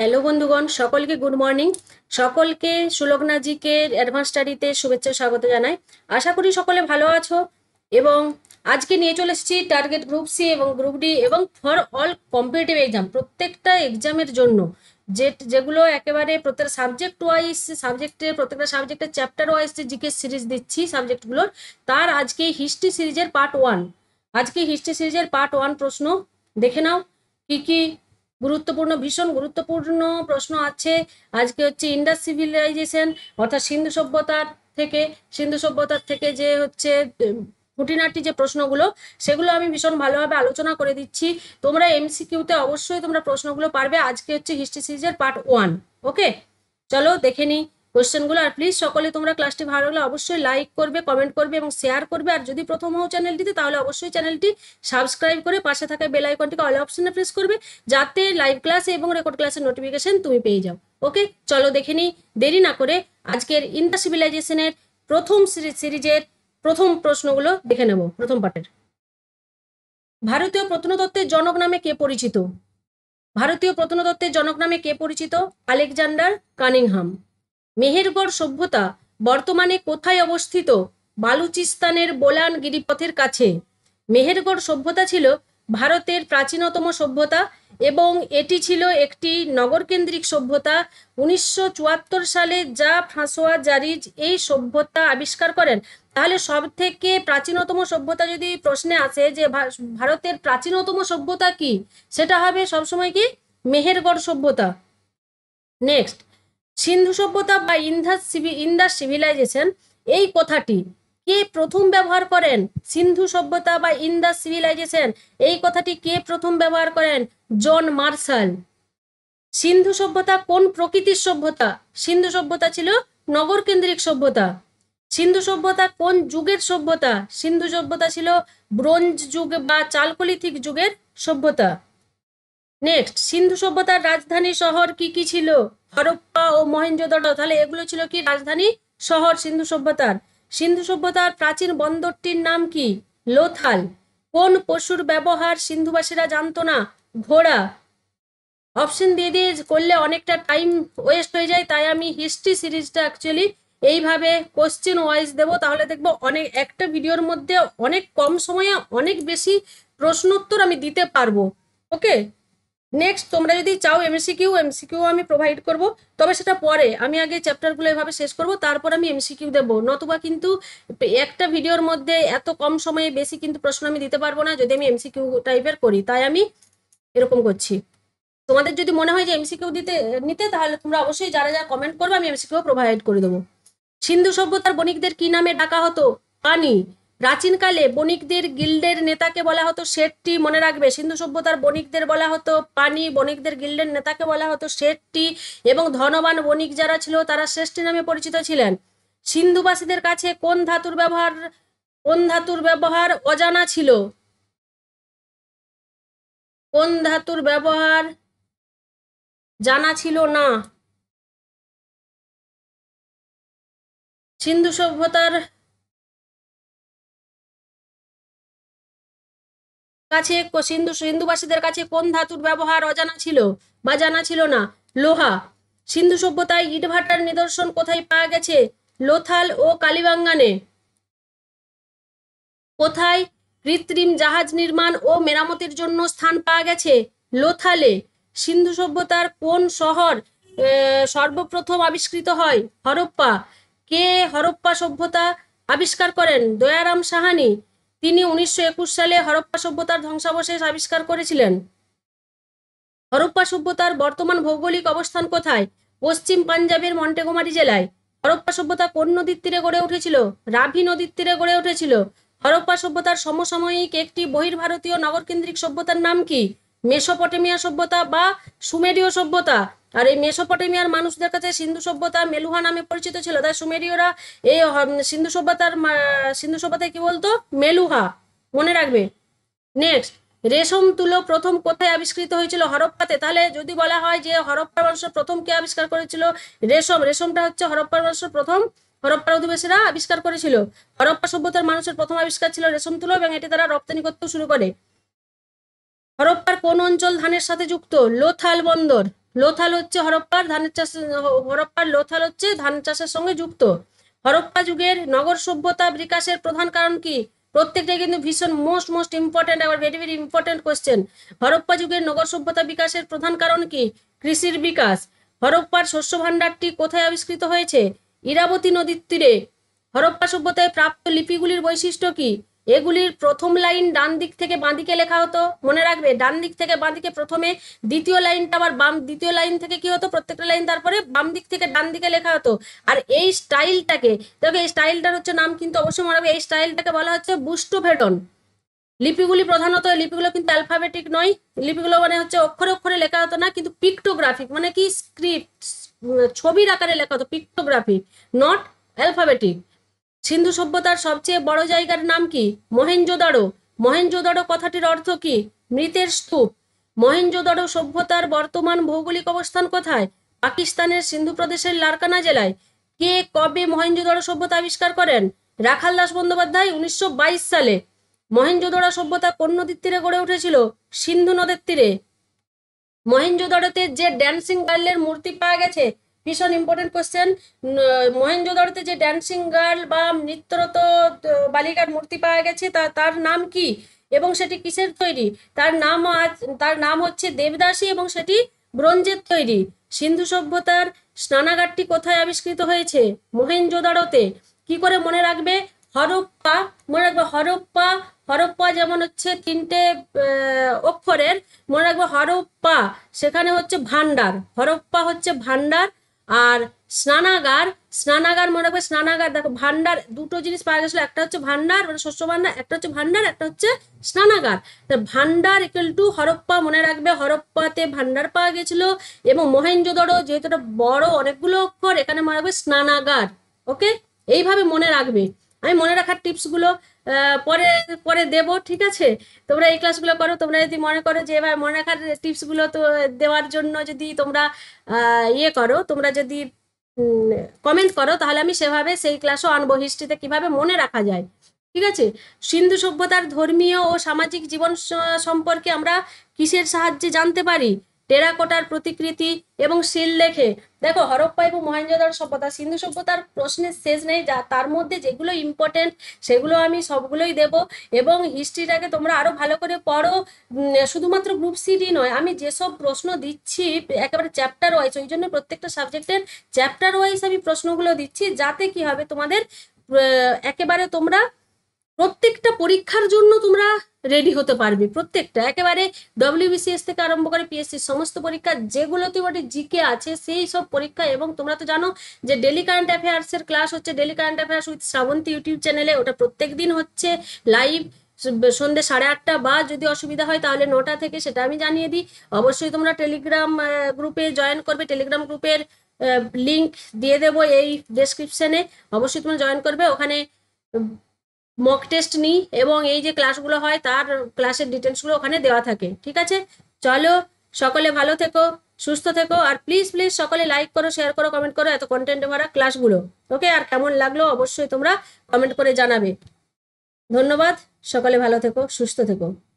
hello বন্ধুগণ সকলকে good morning সকলকে সুলগ্নাজিকে অ্যাডভান্স স্টাডিতে শুভেচ্ছা স্বাগত জানাই আশা করি সকলে ভালো আছো এবং আজকে নিয়ে চলে এসেছি টার্গেট গ্রুপ সি এবং গ্রুপ ডি এবং ফর অল কম্পিটিটিভ এক্সাম প্রত্যেকটা এক্সামের জন্য যে যেগুলো একেবারে প্রত্যেকটা সাবজেক্ট ওয়াইজ সাবজেক্টের প্রত্যেকটা সাবজেক্টের চ্যাপ্টার ওয়াইজ যে জিকে সিরিজ দিচ্ছি সাবজেক্টগুলোর তার আজকে হিস্ট্রি সিরিজের পার্ট ওয়ান আজকে হিস্ট্রি সিরিজের পার্ট ওয়ান প্রশ্ন দেখে নাও কী কী গুরুত্বপূর্ণ ভীষণ গুরুত্বপূর্ণ প্রশ্ন আছে আজকে হচ্ছে ইন্ডাস সিভিলাইজেশন অর্থাৎ সিন্ধু সভ্যতার থেকে সিন্ধু সভ্যতার থেকে যে হচ্ছে খুঁটিনাটি যে প্রশ্নগুলো সেগুলো আমি ভীষণ ভালোভাবে আলোচনা করে দিচ্ছি তোমরা এমসিকিউতে অবশ্যই তোমরা প্রশ্নগুলো পারবে আজকে হচ্ছে হিস্ট্রি সিরিজের পার্ট ওয়ান ওকে চলো দেখে নিই কোশ্চেনগুলো আর প্লিজ সকলে তোমরা ক্লাসটি ভালো হলে অবশ্যই লাইক করবে কমেন্ট করবে এবং শেয়ার করবে আর যদি প্রথম হও চ্যানেলটিতে তাহলে অবশ্যই চ্যানেলটি সাবস্ক্রাইব করে পাশে থাকা বেল আইকনটিকে অল অপশনে প্রেস করবে যাতে লাইভ ক্লাস এবং রেকর্ড ক্লাসের নোটিফিকেশন তুমি পেয়ে যাও ওকে চলো দেখে নিই দেরি না করে আজকের ইন্দা সিভিলাইজেশনের প্রথম সিরিজের প্রথম প্রশ্নগুলো দেখে নেব প্রথম পার্টের ভারতীয় প্রত্নতত্ত্বের জনক নামে কে পরিচিত ভারতীয় প্রত্নতত্ত্বের জনক নামে কে পরিচিত আলেকজান্ডার কানিংহাম মেহেরগড় সভ্যতা বর্তমানে কোথায় অবস্থিত বালুচিস্তানের বোলান গিরিপথের কাছে মেহেরগড় সভ্যতা ছিল ভারতের প্রাচীনতম সভ্যতা এবং এটি ছিল একটি নগরকেন্দ্রিক সভ্যতা উনিশশো সালে যা ফ্রাঁসোয়া জারিজ এই সভ্যতা আবিষ্কার করেন তাহলে সব থেকে প্রাচীনতম সভ্যতা যদি প্রশ্নে আসে যে ভারতের প্রাচীনতম সভ্যতা কি সেটা হবে সবসময় কি মেহেরগড় সভ্যতা নেক্সট সিন্ধু সভ্যতা বা সিভি ইন্দাস সিভিলাইজেশন এই কথাটি কে প্রথম ব্যবহার করেন সিন্ধু সভ্যতা বা ইন্দাস সিভিলাইজেশন এই কথাটি কে প্রথম ব্যবহার করেন জন মার্শাল সিন্ধু সভ্যতা কোন প্রকৃতির সভ্যতা সিন্ধু সভ্যতা ছিল নগর কেন্দ্রিক সভ্যতা সিন্ধু সভ্যতা কোন যুগের সভ্যতা সিন্ধু সভ্যতা ছিল ব্রোঞ্জ যুগ বা চালকলিথিক যুগের সভ্যতা নেক্সট সিন্ধু সভ্যতার রাজধানী শহর কি কি ছিল হরপ্পা ও মহেঞ্জোদারো তাহলে এগুলো ছিল কি রাজধানী শহর সিন্ধু সভ্যতার সিন্ধু সভ্যতার প্রাচীন বন্দরটির নাম কি লোথাল কোন পশুর ব্যবহার সিন্ধুবাসীরা জানতো না ঘোড়া অপশন দিয়ে দিয়ে করলে অনেকটা টাইম ওয়েস্ট হয়ে যায় তাই আমি হিস্ট্রি সিরিজটা অ্যাকচুয়ালি এইভাবে কোশ্চেন ওয়াইজ দেবো তাহলে দেখবো অনেক একটা ভিডিওর মধ্যে অনেক কম সময়ে অনেক বেশি প্রশ্নোত্তর আমি দিতে পারবো ওকে নেক্সট তোমরা যদি চাও এমসিকিউ এমসিকিউ আমি প্রোভাইড করব তবে সেটা পরে আমি আগে চ্যাপ্টারগুলো এভাবে শেষ করব তারপর আমি এমসিকিউ দেবো নতুবা কিন্তু একটা ভিডিওর মধ্যে এত কম সময়ে বেশি কিন্তু প্রশ্ন আমি দিতে পারবো না যদি আমি এমসিকিউ টাইপের করি তাই আমি এরকম করছি তোমাদের যদি মনে হয় যে এমসিকিউ দিতে নিতে তাহলে তোমরা অবশ্যই যারা যারা কমেন্ট করবে আমি এমসিকিউ প্রোভাইড করে দেবো সিন্ধু সভ্যতার বণিকদের কি নামে ডাকা হতো পানি প্রাচীনকালে বণিকদের গিল্ডের নেতাকে বলা হতো শেঠটি মনে রাখবে সিন্ধু সভ্যতার বণিকদের বলা হতো পানি বণিকদের গিল্ডের নেতাকে বলা হতো শেঠটি এবং ধনবান বণিক যারা ছিল তারা শ্রেষ্ঠী নামে পরিচিত ছিলেন সিন্ধুবাসীদের কাছে কোন ধাতুর ব্যবহার কোন ধাতুর ব্যবহার অজানা ছিল কোন ধাতুর ব্যবহার জানা ছিল না সিন্ধু সভ্যতার কাছে সিন্ধু সিন্ধুবাসীদের কাছে কোন ধাতুর ব্যবহার অজানা ছিল বা জানা ছিল না লোহা সিন্ধু সভ্যতায় ইটভাটার নিদর্শন কোথায় পাওয়া গেছে লোথাল ও কালিবাঙ্গানে কোথায় কৃত্রিম জাহাজ নির্মাণ ও মেরামতের জন্য স্থান পাওয়া গেছে লোথালে সিন্ধু সভ্যতার কোন শহর সর্বপ্রথম আবিষ্কৃত হয় হরপ্পা কে হরপ্পা সভ্যতা আবিষ্কার করেন দয়ারাম সাহানি তিনি উনিশশো একুশ সালে হরপ্পা সভ্যতার ধ্বংসাবশেষ আবিষ্কার করেছিলেন হরপ্পা সভ্যতার বর্তমান ভৌগোলিক অবস্থান কোথায় পশ্চিম পাঞ্জাবের মন্টেকুমারি জেলায় হরপ্পা সভ্যতা কোন নদীর তীরে গড়ে উঠেছিল রাভি নদীর তীরে গড়ে উঠেছিল হরপ্পা সভ্যতার সমসাময়িক একটি বহির্ভারতীয় নগরকেন্দ্রিক সভ্যতার নাম কি মেসোপটেমিয়া সভ্যতা বা সুমেরীয় সভ্যতা আর এই মেসোপটেমিয়ার মানুষদের কাছে সিন্ধু সভ্যতা মেলুহা নামে পরিচিত ছিল তাই সুমেরীয়রা এই সিন্ধু সভ্যতার সিন্ধু সভ্যতায় কি বলতো মেলুহা মনে রাখবে নেক্সট রেশম তুলো প্রথম কোথায় আবিষ্কৃত হয়েছিল হরপ্পাতে তাহলে যদি বলা হয় যে হরপ্পার মানুষের প্রথম কে আবিষ্কার করেছিল রেশম রেশমটা হচ্ছে হরপ্পার মানুষের প্রথম হরপ্পার অধিবাসীরা আবিষ্কার করেছিল হরপ্পা সভ্যতার মানুষের প্রথম আবিষ্কার ছিল রেশম তুলো এবং এটি তারা রপ্তানি করতে শুরু করে হরপ্পার কোন অঞ্চল ধানের সাথে যুক্ত লোথাল বন্দর লোথাল হচ্ছে হরপ্পার ধানের চাষ হরপ্পার লোথাল হচ্ছে ধান চাষের সঙ্গে যুক্ত হরপ্পা যুগের নগর সভ্যতা বিকাশের প্রধান কারণ কি প্রত্যেকটাই কিন্তু ভীষণ মোস্ট মোস্ট ইম্পর্টেন্ট আবার very very important question Harappa যুগের নগর সভ্যতা বিকাশের প্রধান কারণ কি কৃষির বিকাশ হরপ্পার শস্য ভাণ্ডারটি কোথায় আবিষ্কৃত হয়েছে ইরাবতী নদীর তীরে হরপ্পা সভ্যতায় প্রাপ্ত লিপিগুলির বৈশিষ্ট্য কি এগুলির প্রথম লাইন ডান দিক থেকে বাঁদিকে লেখা হতো মনে রাখবে ডান দিক থেকে বাঁদিকে প্রথমে দ্বিতীয় লাইনটা আবার বাম দ্বিতীয় লাইন থেকে কি হতো প্রত্যেকটা লাইন তারপরে বাম দিক থেকে ডান দিকে লেখা হতো আর এই স্টাইলটাকে দেখো এই স্টাইলটার হচ্ছে নাম কিন্তু অবশ্যই মনে রাখবে এই স্টাইলটাকে বলা হচ্ছে বুস্টোভেডন লিপিগুলি প্রধানত লিপিগুলো কিন্তু অ্যালফাবেটিক নয় লিপিগুলো মানে হচ্ছে অক্ষরে অক্ষরে লেখা হতো না কিন্তু পিক্টোগ্রাফিক মানে কি স্ক্রিপ্ট ছবির আকারে লেখা হতো পিক্টোগ্রাফিক নট অ্যালফাবেটিক সিন্ধু সভ্যতার সবচেয়ে বড় জায়গার নাম কি মহেঞ্জোদারো মহেঞ্জোদারো কথাটির অর্থ কি মৃতের স্তূপ মহেঞ্জোদারো সভ্যতার বর্তমান ভৌগোলিক অবস্থান কোথায় পাকিস্তানের সিন্ধু প্রদেশের লারকানা জেলায় কে কবে মহেঞ্জোদারো সভ্যতা আবিষ্কার করেন রাখাল দাস বন্দ্যোপাধ্যায় উনিশশো সালে মহেঞ্জোদারো সভ্যতা কোন নদীর তীরে গড়ে উঠেছিল সিন্ধু নদের তীরে মহেঞ্জোদারোতে যে ড্যান্সিং গার্লের মূর্তি পাওয়া গেছে ভীষণ ইম্পর্টেন্ট কোয়েশ্চেন মহেঞ্জোদারোতে যে ড্যান্সিং গার্ল বা নৃত্যরত বালিকার মূর্তি পাওয়া গেছে তা তার নাম কি এবং সেটি কিসের তৈরি তার নাম আজ তার নাম হচ্ছে দেবদাসী এবং সেটি ব্রোঞ্জের তৈরি সিন্ধু সভ্যতার স্নানাগারটি কোথায় আবিষ্কৃত হয়েছে মহেন্দ্রদারতে কি করে মনে রাখবে হরপ্পা মনে রাখবে হরপ্পা হরপ্পা যেমন হচ্ছে তিনটে অক্ষরের মনে রাখবে হরপ্পা সেখানে হচ্ছে ভান্ডার হরপ্পা হচ্ছে ভান্ডার আর স্নানাগার স্নানাগার মনে রাখবে স্নানাগার দেখো ভান্ডার দুটো জিনিস পাওয়া গেছিলো একটা হচ্ছে ভান্ডার মানে শস্য ভান্ডার একটা হচ্ছে ভান্ডার একটা হচ্ছে স্নানাগার ভান্ডার ইকুয়াল টু হরপ্পা মনে রাখবে হরপ্পাতে ভান্ডার পাওয়া গেছিলো এবং মহেন্দ্রদড়ো যেহেতু এটা বড় অনেকগুলো অক্ষর এখানে মনে রাখবে স্নানাগার ওকে এইভাবে মনে রাখবে আমি মনে রাখার টিপসগুলো পরে পরে দেব ঠিক আছে তোমরা এই ক্লাসগুলো করো তোমরা যদি মনে করো যে এবার মনে রাখার টিপসগুলো তো দেওয়ার জন্য যদি তোমরা ইয়ে করো তোমরা যদি কমেন্ট করো তাহলে আমি সেভাবে সেই ক্লাসও আনবো হিস্ট্রিতে কিভাবে মনে রাখা যায় ঠিক আছে সিন্ধু সভ্যতার ধর্মীয় ও সামাজিক জীবন সম্পর্কে আমরা কিসের সাহায্যে জানতে পারি টেরাকোটার প্রতিকৃতি এবং শিল দেখে দেখো হরপ্পা এবং মহেঞ্জোদার সভ্যতা সিন্ধু সভ্যতার প্রশ্নের শেষ নেই যা তার মধ্যে যেগুলো ইম্পর্টেন্ট সেগুলো আমি সবগুলোই দেব এবং হিস্ট্রিটাকে তোমরা আরও ভালো করে পড়ো শুধুমাত্র গ্রুপ সিডি নয় আমি যেসব প্রশ্ন দিচ্ছি একেবারে চ্যাপ্টার ওয়াইজ ওই জন্য প্রত্যেকটা সাবজেক্টের চ্যাপ্টার ওয়াইজ আমি প্রশ্নগুলো দিচ্ছি যাতে কি হবে তোমাদের একেবারে তোমরা প্রত্যেকটা পরীক্ষার জন্য তোমরা রেডি হতে পারবে প্রত্যেকটা একেবারে ডব্লিউবিসিএস থেকে আরম্ভ করে পিএসসি সমস্ত পরীক্ষা যেগুলোতে মোটে জিকে আছে সেই সব পরীক্ষা এবং তোমরা তো জানো যে ডেলি কারেন্ট অ্যাফেয়ার্সের ক্লাস হচ্ছে daily current affairs with Shrabanti YouTube চ্যানেলে ওটা প্রত্যেক দিন হচ্ছে লাইভ সন্ধ্যে সাড়ে আটটা বা যদি অসুবিধা হয় তাহলে নটা থেকে সেটা আমি জানিয়ে দিই অবশ্যই তোমরা টেলিগ্রাম গ্রুপে জয়েন করবে টেলিগ্রাম গ্রুপের লিংক দিয়ে দেবো এই ডেসক্রিপশনে অবশ্যই তোমরা জয়েন করবে ওখানে মক টেস্ট নিই এবং এই যে ক্লাসগুলো হয় তার ক্লাসের ডিটেলসগুলো ওখানে দেওয়া থাকে ঠিক আছে চলো সকলে ভালো থেকো সুস্থ থেকো আর প্লিজ প্লিজ সকলে লাইক করো শেয়ার করো কমেন্ট করো এত কন্টেন্টে ভরা ক্লাসগুলো ওকে আর কেমন লাগলো অবশ্যই তোমরা কমেন্ট করে জানাবে ধন্যবাদ সকলে ভালো থেকো সুস্থ থেকো